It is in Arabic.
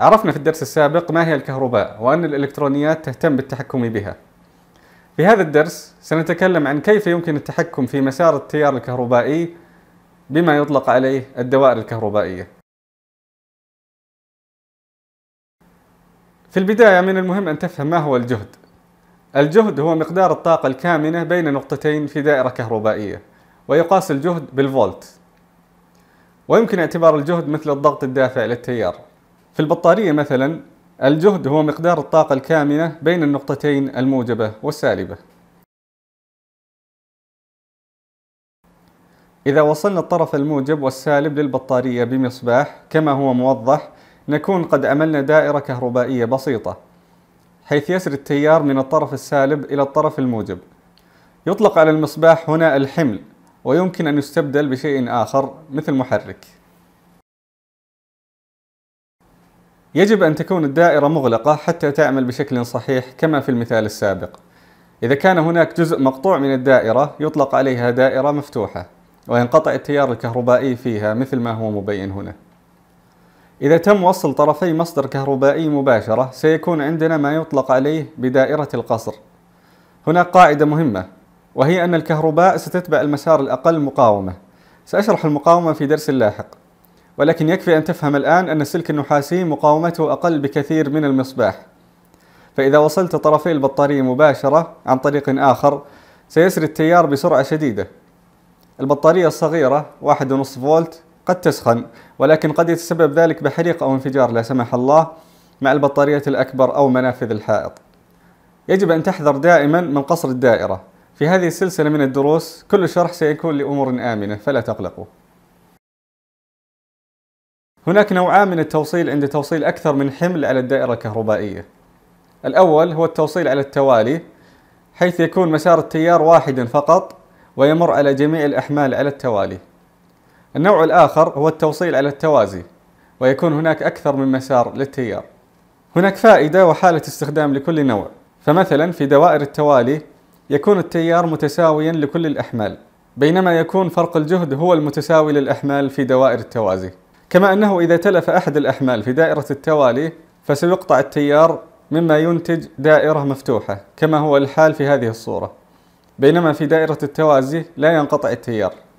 عرفنا في الدرس السابق ما هي الكهرباء وأن الإلكترونيات تهتم بالتحكم بها في هذا الدرس سنتكلم عن كيف يمكن التحكم في مسار التيار الكهربائي بما يطلق عليه الدوائر الكهربائية في البداية من المهم أن تفهم ما هو الجهد الجهد هو مقدار الطاقة الكامنة بين نقطتين في دائرة كهربائية ويقاس الجهد بالفولت ويمكن اعتبار الجهد مثل الضغط الدافع للتيار في البطارية مثلا الجهد هو مقدار الطاقة الكامنة بين النقطتين الموجبة والسالبة إذا وصلنا الطرف الموجب والسالب للبطارية بمصباح كما هو موضح نكون قد عملنا دائرة كهربائية بسيطة حيث يسري التيار من الطرف السالب إلى الطرف الموجب يطلق على المصباح هنا الحمل ويمكن أن يستبدل بشيء آخر مثل محرك يجب أن تكون الدائرة مغلقة حتى تعمل بشكل صحيح كما في المثال السابق إذا كان هناك جزء مقطوع من الدائرة يطلق عليها دائرة مفتوحة وينقطع التيار الكهربائي فيها مثل ما هو مبين هنا إذا تم وصل طرفي مصدر كهربائي مباشرة سيكون عندنا ما يطلق عليه بدائرة القصر هناك قاعدة مهمة وهي أن الكهرباء ستتبع المسار الأقل مقاومة سأشرح المقاومة في درس لاحق ولكن يكفي أن تفهم الآن أن السلك النحاسي مقاومته أقل بكثير من المصباح فإذا وصلت طرفي البطارية مباشرة عن طريق آخر سيسري التيار بسرعة شديدة البطارية الصغيرة 1.5 فولت قد تسخن ولكن قد يتسبب ذلك بحريق أو انفجار لا سمح الله مع البطارية الأكبر أو منافذ الحائط يجب أن تحذر دائما من قصر الدائرة في هذه السلسلة من الدروس كل شرح سيكون لأمور آمنة فلا تقلقوا هناك نوعان من التوصيل عند توصيل أكثر من حمل على الدائرة الكهربائية الأول هو التوصيل على التوالي حيث يكون مسار التيار واحدا فقط ويمر على جميع الأحمال على التوالي النوع الآخر هو التوصيل على التوازي ويكون هناك أكثر من مسار للتيار هناك فائدة وحالة استخدام لكل نوع فمثلا في دوائر التوالي يكون التيار متساويا لكل الأحمال بينما يكون فرق الجهد هو المتساوي للأحمال في دوائر التوازي كما أنه إذا تلف أحد الأحمال في دائرة التوالي فسيقطع التيار مما ينتج دائرة مفتوحة كما هو الحال في هذه الصورة بينما في دائرة التوازي لا ينقطع التيار